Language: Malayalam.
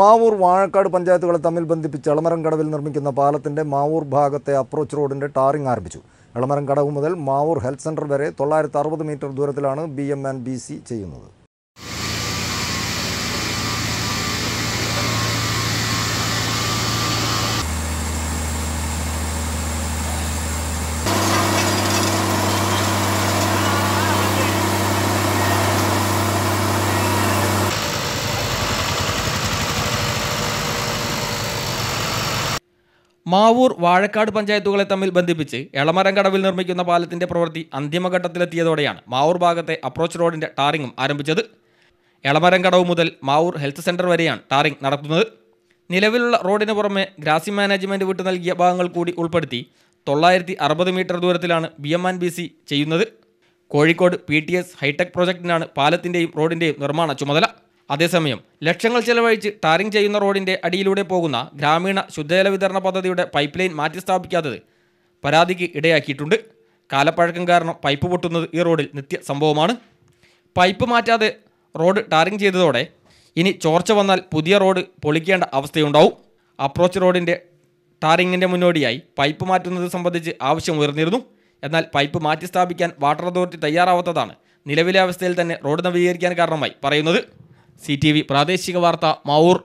മാവൂർ വാഴക്കാട് പഞ്ചായത്തുകളെ തമ്മിൽ ബന്ധിപ്പിച്ച് എളമരം കടവിൽ നിർമ്മിക്കുന്ന പാലത്തിന്റെ മാവൂർ ഭാഗത്തെ അപ്രോച്ച് റോഡിന്റെ ടാറിംഗ് ആരംഭിച്ചു എളമരം കടവ് മുതൽ മാവൂർ ഹെൽത്ത് സെന്റർ വരെ തൊള്ളായിരത്തി മീറ്റർ ദൂരത്തിലാണ് B M and B C ചെയ്യുന്നത് മാവൂർ വാഴക്കാട് പഞ്ചായത്തുകളെ തമ്മിൽ ബന്ധിപ്പിച്ച് എളമരം കടവിൽ നിർമ്മിക്കുന്ന പാലത്തിന്റെ പ്രവൃത്തി അന്തിമഘട്ടത്തിലെത്തിയതോടെയാണ് മാവൂർ ഭാഗത്തെ അപ്രോച്ച് റോഡിന്റെ ടാറിങ്ങും ആരംഭിച്ചത് എളമരം കടവ് മുതൽ മാവൂർ ഹെൽത്ത് സെന്റർ വരെയാണ് ടാറിംഗ് നടത്തുന്നത് നിലവിലുള്ള റോഡിന് പുറമെ ഗ്രാസി മാനേജ്മെന്റ് വിട്ടു നൽകിയ ഭാഗങ്ങൾ കൂടി ഉൾപ്പെടുത്തി തൊള്ളായിരത്തി അറുപത് മീറ്റർ ദൂരത്തിലാണ് B M and B C ചെയ്യുന്നത് Kozhikode P T S hitech പ്രോജക്റ്റിനാണ് പാലത്തിൻ്റെയും റോഡിൻ്റെയും നിർമ്മാണ ചുമതല അതേസമയം ലക്ഷങ്ങൾ ചെലവഴിച്ച് ടാറിംഗ് ചെയ്യുന്ന റോഡിന്റെ അടിയിലൂടെ പോകുന്ന ഗ്രാമീണ ശുദ്ധജല വിതരണ പദ്ധതിയുടെ പൈപ്പ് ലൈൻ മാറ്റിസ്ഥാപിക്കാത്തത് പരാതിക്ക് ഇടയാക്കിയിട്ടുണ്ട് കാലപ്പഴക്കം കാരണം പൈപ്പ് പൊട്ടുന്നത് ഈ റോഡിൽ നിത്യ സംഭവമാണ് പൈപ്പ് മാറ്റാതെ റോഡ് ടാറിംഗ് ചെയ്തതോടെ ഇനി ചോർച്ച വന്നാൽ പുതിയ റോഡ് പൊളിക്കേണ്ട അവസ്ഥയുണ്ടാവും അപ്രോച്ച് റോഡിൻ്റെ ടാറിങ്ങിൻ്റെ മുന്നോടിയായി പൈപ്പ് മാറ്റുന്നത് സംബന്ധിച്ച് ആവശ്യം ഉയർന്നിരുന്നു എന്നാൽ പൈപ്പ് മാറ്റി സ്ഥാപിക്കാൻ വാട്ടർ അതോറിറ്റി തയ്യാറാവാത്തതാണ് നിലവിലെ അവസ്ഥയിൽ തന്നെ റോഡ് നവീകരിക്കാൻ കാരണമായി പറയുന്നത് സി ടി വി പ്രാദേശിക വാർത്ത മാവൂർ